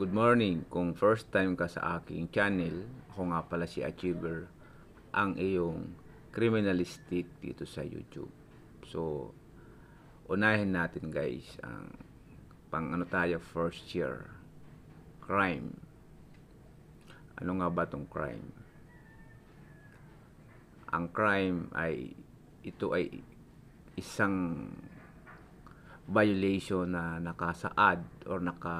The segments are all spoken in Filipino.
Good morning. Kung first time ka sa aking channel, ako nga pala si Achiever, ang iyong criminalistic dito sa YouTube. So, unahin natin guys ang pang ano tayo first year crime. Ano nga ba tong crime? Ang crime ay ito ay isang violation na nakasaad or naka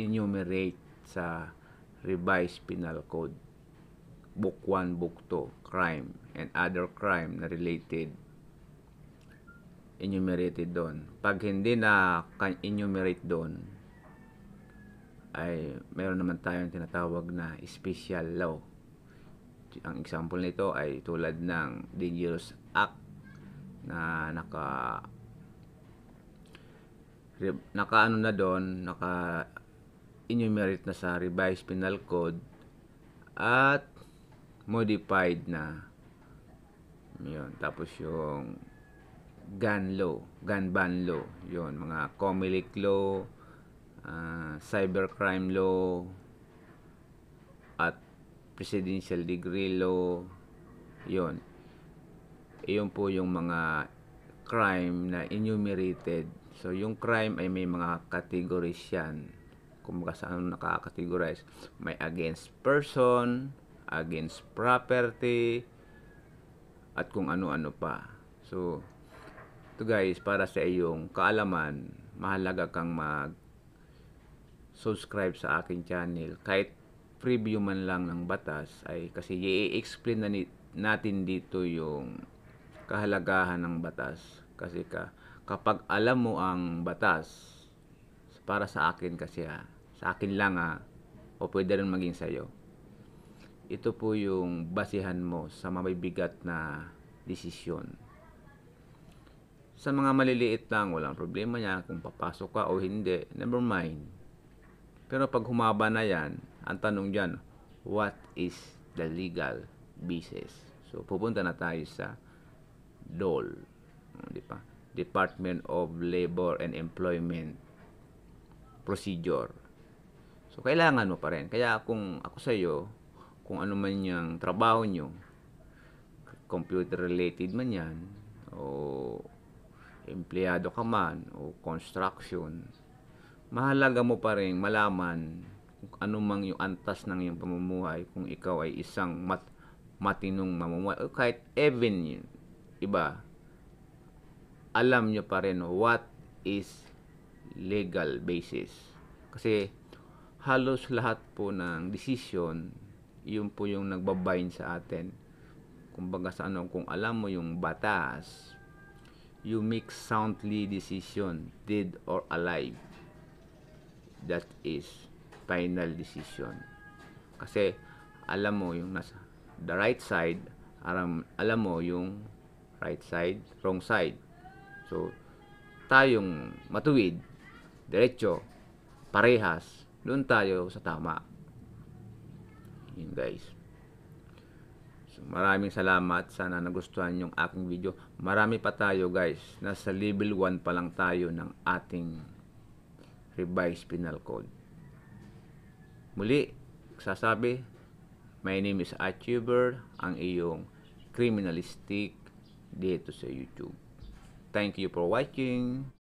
enumerate sa Revised Penal Code Book 1, Book 2, crime and other crime na related enumerated doon. Pag hindi na can enumerate doon, ay meron naman tayong tinatawag na special law. Ang example nito ay tulad ng Dangerous Act na naka naka ano na doon, naka enumerate na sa revised penal code at modified na yun tapos yung gun law gun ban law yun mga COMELEC law uh, cybercrime law at presidential degree law yun iyon po yung mga crime na enumerated so yung crime ay may mga categories yan kumbaga sa ano nakakategorize. May against person, against property, at kung ano-ano pa. So, to guys, para sa iyong kaalaman, mahalaga kang mag subscribe sa akin channel. Kahit preview man lang ng batas, ay kasi i-explain na natin dito yung kahalagahan ng batas. Kasi ka, kapag alam mo ang batas, para sa akin kasi ha, ah, sa akin lang ah, o pwede rin maging sa'yo. Ito po yung basihan mo sa mabibigat na desisyon. Sa mga maliliit lang, walang problema niya kung papasok ka o hindi, never mind. Pero pag humaba na yan, ang tanong dyan, what is the legal basis? So, pupunta na tayo sa DOL. Di pa? Department of Labor and Employment Procedure So, kailangan mo pa rin. Kaya kung ako sa iyo, kung ano man yung trabaho nyo, computer related man yan, o empleyado ka man, o construction, mahalaga mo pa rin malaman kung ano mang yung antas ng iyong pamumuhay kung ikaw ay isang mat matinong mamumuhay o kahit even yun, iba alam nyo pa rin what is legal basis kasi halos lahat po ng decision, yun po yung nagbabind sa atin. Kumbaga sa ano, kung alam mo yung batas, you make soundly decision, dead or alive. That is final decision. Kasi alam mo yung nasa the right side, alam, alam mo yung right side, wrong side. So, tayong matuwid, diretso, parehas, doon tayo sa tama. Yun guys. So, maraming salamat. Sana nagustuhan yung aking video. Marami pa tayo guys. Nasa level 1 pa lang tayo ng ating revised penal code. Muli, sasabi, my name is Achiever, ang iyong criminalistic dito sa YouTube. Thank you for watching.